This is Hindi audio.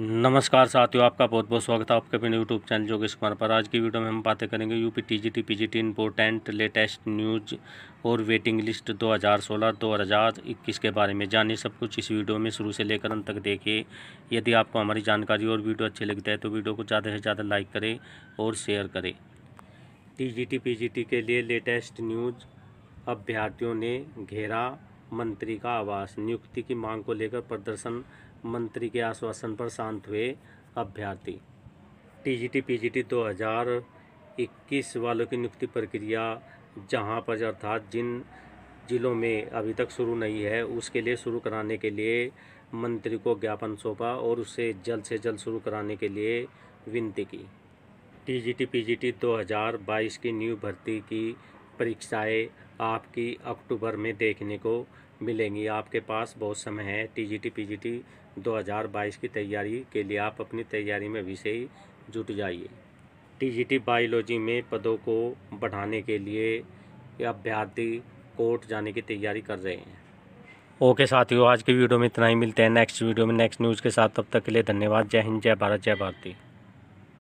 नमस्कार साथियों आपका बहुत बहुत स्वागत है आपके अपने यूट्यूब चैनल जोगेश कुमार पर आज की वीडियो में हम बातें करेंगे UP TGT PGT important latest news और वेटिंग लिस्ट 2016 2021 के बारे में जानिए सब कुछ इस वीडियो में शुरू से लेकर अंत तक देखिए यदि आपको हमारी जानकारी और वीडियो अच्छी लगती है तो वीडियो को ज़्यादा से ज़्यादा लाइक करें और शेयर करें टी जी के लिए लेटेस्ट न्यूज अभ्यर्थियों ने घेरा मंत्री का आवास नियुक्ति की मांग को लेकर प्रदर्शन मंत्री के आश्वासन पर शांत हुए अभ्यर्थी टीजीटी पीजीटी 2021 वालों की नियुक्ति प्रक्रिया जहां पर अर्थात जिन जिलों में अभी तक शुरू नहीं है उसके लिए शुरू कराने के लिए मंत्री को ज्ञापन सौंपा और उसे जल्द से जल्द शुरू कराने के लिए विनती की टीजीटी पीजीटी 2022 की न्यू भर्ती की परीक्षाएं आपकी अक्टूबर में देखने को मिलेंगी आपके पास बहुत समय है टीजीटी पीजीटी 2022 की तैयारी के लिए आप अपनी तैयारी में विषय जुट जाइए टीजीटी बायोलॉजी में पदों को बढ़ाने के लिए अभ्यर्थी कोर्ट जाने की तैयारी कर रहे हैं ओके साथियों आज की वीडियो में इतना ही मिलते हैं नेक्स्ट वीडियो में नेक्स्ट न्यूज़ के साथ तब तक के लिए धन्यवाद जय हिंद जय भारत जय भारती